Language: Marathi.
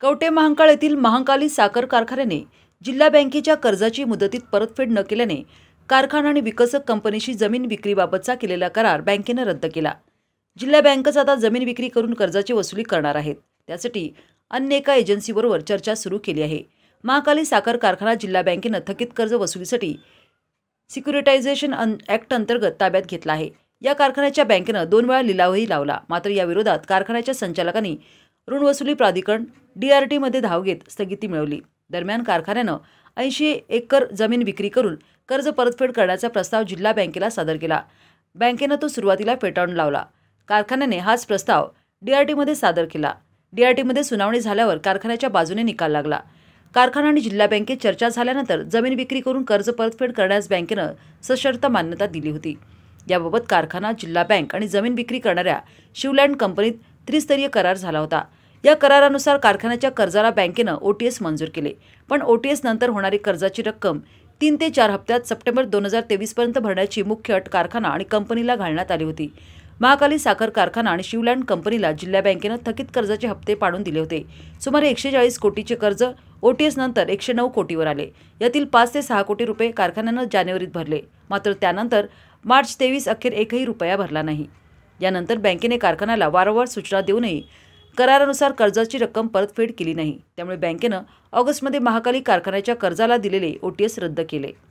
कवटे महांकाळ येथील महांकाली साखर कारखान्याने जिल्हा बँकेच्या कर्जाची मुदतीत परतफेड न केल्याने कारखाना आणि विकसक कंपनीशी जमीन विक्रीबाबतचा केलेला करार बँकेनं रद्द केला जिल्हा बँकच आता जमीन विक्री करून कर्जाची वसुली करणार आहेत त्यासाठी अन्य एका एजन्सीबरोबर चर्चा सुरू केली आहे महाकाली साखर कारखाना जिल्हा बँकेनं थकीत कर्ज वसुलीसाठी सिक्युरिटायझेशन ॲक्ट अंतर्गत ताब्यात घेतला आहे या कारखान्याच्या बँकेनं दोन वेळा लिलावही लावला मात्र या विरोधात कारखान्याच्या संचालकांनी ऋणवसुली प्राधिकरण डीआरटीमध्ये धाव घेत स्थगिती मिळवली दरम्यान कारखान्यानं ऐंशी एकर जमीन विक्री करून कर्ज परतफेड करण्याचा प्रस्ताव जिल्हा बँकेला सादर केला बँकेनं तो सुरुवातीला फेटाळून लावला कारखान्याने हाच प्रस्ताव डीआरटीमध्ये सादर केला डीआरटीमध्ये सुनावणी झाल्यावर कारखान्याच्या बाजूने निकाल लागला कारखाना आणि जिल्हा बँकेत चर्चा झाल्यानंतर जमीन विक्री करून कर्ज परतफेड करण्यास बँकेनं सशर्त मान्यता दिली होती याबाबत कारखाना जिल्हा बँक आणि जमीन विक्री करणाऱ्या शिवलँड कंपनीत त्रिस्तरीय करार झाला होता या करारानुसार कारखान्याच्या कर्जाला बँकेनं ओ टी एस मंजूर केले पण ओटीएस नंतर होणारी कर्जाची रक्कम तीन ते चार हप्त्यात सप्टेंबर दोन हजार तेवीसपर्यंत भरण्याची मुख्य अट कारखाना आणि कंपनीला घालण्यात आली होती महाकाली साखर कारखाना आणि शिवलँड कंपनीला जिल्हा बँकेनं थकीत कर्जाचे हप्ते पाडून दिले होते सुमारे एकशे चाळीस कोटीचे कर्ज ओटीएस नंतर एकशे नऊ कोटीवर आले यातील पाच ते सहा कोटी रुपये कारखान्यानं जानेवारीत भरले मात्र त्यानंतर मार्च तेवीस अखेर एकही रुपया भरला नाही यानंतर बँकेने कारखान्याला वारंवार सूचना देऊनही करारानुसार कर्जाची रक्कम परतफेड केली नाही त्यामुळे बँकेनं ऑगस्टमध्ये महाकाली कारखान्याच्या कर्जाला दिलेले ओटीएस रद्द केले